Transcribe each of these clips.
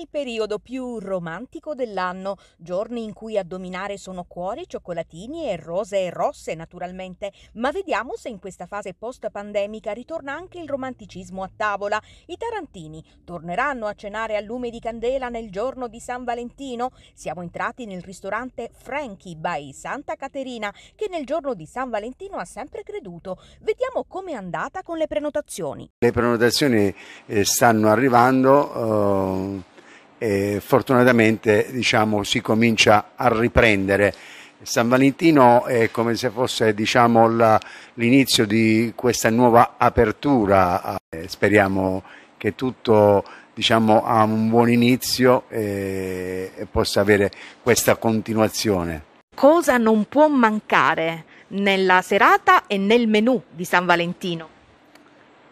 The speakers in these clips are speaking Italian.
il periodo più romantico dell'anno, giorni in cui a dominare sono cuori, cioccolatini e rose rosse naturalmente, ma vediamo se in questa fase post-pandemica ritorna anche il romanticismo a tavola. I tarantini torneranno a cenare a lume di candela nel giorno di San Valentino? Siamo entrati nel ristorante Frankie by Santa Caterina, che nel giorno di San Valentino ha sempre creduto. Vediamo com'è andata con le prenotazioni. Le prenotazioni eh, stanno arrivando. Eh eh, fortunatamente diciamo, si comincia a riprendere. San Valentino è come se fosse diciamo, l'inizio di questa nuova apertura, eh, speriamo che tutto diciamo, ha un buon inizio e, e possa avere questa continuazione. Cosa non può mancare nella serata e nel menù di San Valentino?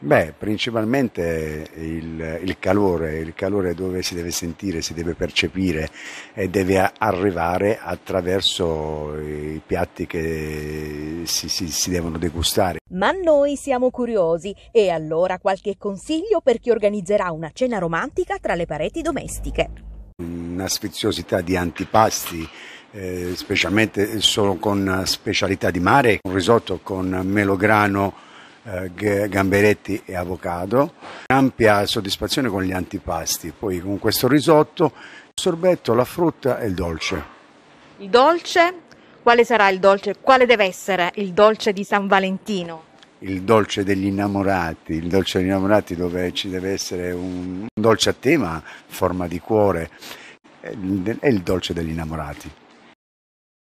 Beh, principalmente il, il, calore, il calore dove si deve sentire, si deve percepire e deve arrivare attraverso i piatti che si, si, si devono degustare. Ma noi siamo curiosi e allora qualche consiglio per chi organizzerà una cena romantica tra le pareti domestiche. Una sfiziosità di antipasti eh, specialmente solo con specialità di mare, un risotto con melograno eh, gamberetti e avocado, ampia soddisfazione con gli antipasti, poi con questo risotto, il sorbetto, la frutta e il dolce. Il dolce? Quale sarà il dolce? Quale deve essere il dolce di San Valentino? il dolce degli innamorati, il dolce degli innamorati dove ci deve essere un dolce a tema, forma di cuore, è il dolce degli innamorati.